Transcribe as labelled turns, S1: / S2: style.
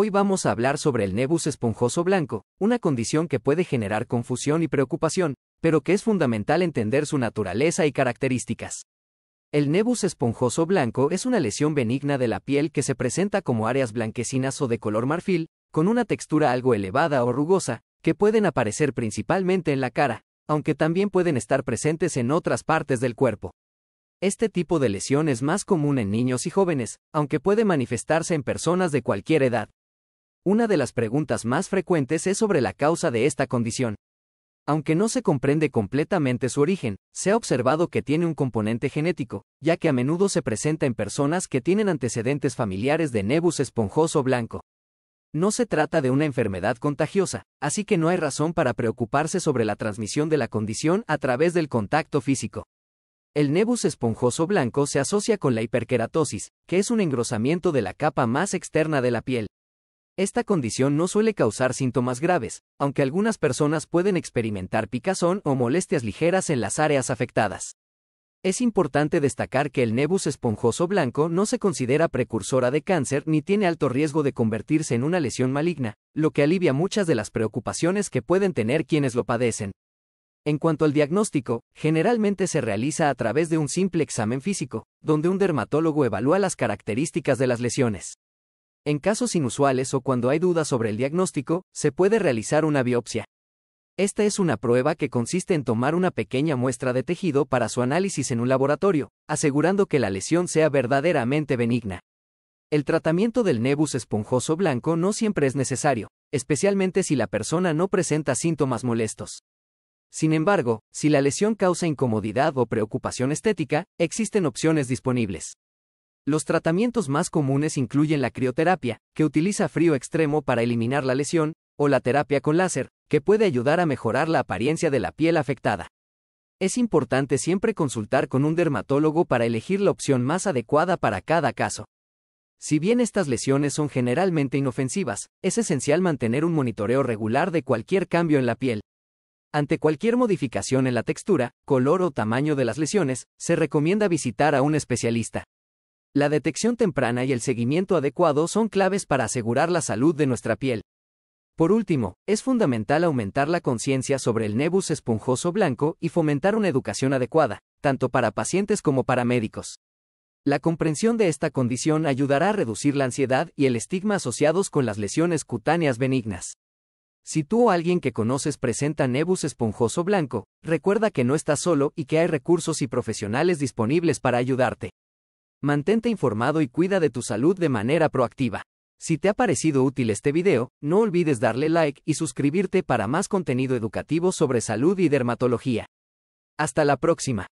S1: Hoy vamos a hablar sobre el nebus esponjoso blanco, una condición que puede generar confusión y preocupación, pero que es fundamental entender su naturaleza y características. El nebus esponjoso blanco es una lesión benigna de la piel que se presenta como áreas blanquecinas o de color marfil, con una textura algo elevada o rugosa, que pueden aparecer principalmente en la cara, aunque también pueden estar presentes en otras partes del cuerpo. Este tipo de lesión es más común en niños y jóvenes, aunque puede manifestarse en personas de cualquier edad. Una de las preguntas más frecuentes es sobre la causa de esta condición. Aunque no se comprende completamente su origen, se ha observado que tiene un componente genético, ya que a menudo se presenta en personas que tienen antecedentes familiares de nebus esponjoso blanco. No se trata de una enfermedad contagiosa, así que no hay razón para preocuparse sobre la transmisión de la condición a través del contacto físico. El nebus esponjoso blanco se asocia con la hiperkeratosis, que es un engrosamiento de la capa más externa de la piel, esta condición no suele causar síntomas graves, aunque algunas personas pueden experimentar picazón o molestias ligeras en las áreas afectadas. Es importante destacar que el nebus esponjoso blanco no se considera precursora de cáncer ni tiene alto riesgo de convertirse en una lesión maligna, lo que alivia muchas de las preocupaciones que pueden tener quienes lo padecen. En cuanto al diagnóstico, generalmente se realiza a través de un simple examen físico, donde un dermatólogo evalúa las características de las lesiones. En casos inusuales o cuando hay dudas sobre el diagnóstico, se puede realizar una biopsia. Esta es una prueba que consiste en tomar una pequeña muestra de tejido para su análisis en un laboratorio, asegurando que la lesión sea verdaderamente benigna. El tratamiento del nebus esponjoso blanco no siempre es necesario, especialmente si la persona no presenta síntomas molestos. Sin embargo, si la lesión causa incomodidad o preocupación estética, existen opciones disponibles. Los tratamientos más comunes incluyen la crioterapia, que utiliza frío extremo para eliminar la lesión, o la terapia con láser, que puede ayudar a mejorar la apariencia de la piel afectada. Es importante siempre consultar con un dermatólogo para elegir la opción más adecuada para cada caso. Si bien estas lesiones son generalmente inofensivas, es esencial mantener un monitoreo regular de cualquier cambio en la piel. Ante cualquier modificación en la textura, color o tamaño de las lesiones, se recomienda visitar a un especialista. La detección temprana y el seguimiento adecuado son claves para asegurar la salud de nuestra piel. Por último, es fundamental aumentar la conciencia sobre el nebus esponjoso blanco y fomentar una educación adecuada, tanto para pacientes como para médicos. La comprensión de esta condición ayudará a reducir la ansiedad y el estigma asociados con las lesiones cutáneas benignas. Si tú o alguien que conoces presenta nebus esponjoso blanco, recuerda que no estás solo y que hay recursos y profesionales disponibles para ayudarte. Mantente informado y cuida de tu salud de manera proactiva. Si te ha parecido útil este video, no olvides darle like y suscribirte para más contenido educativo sobre salud y dermatología. Hasta la próxima.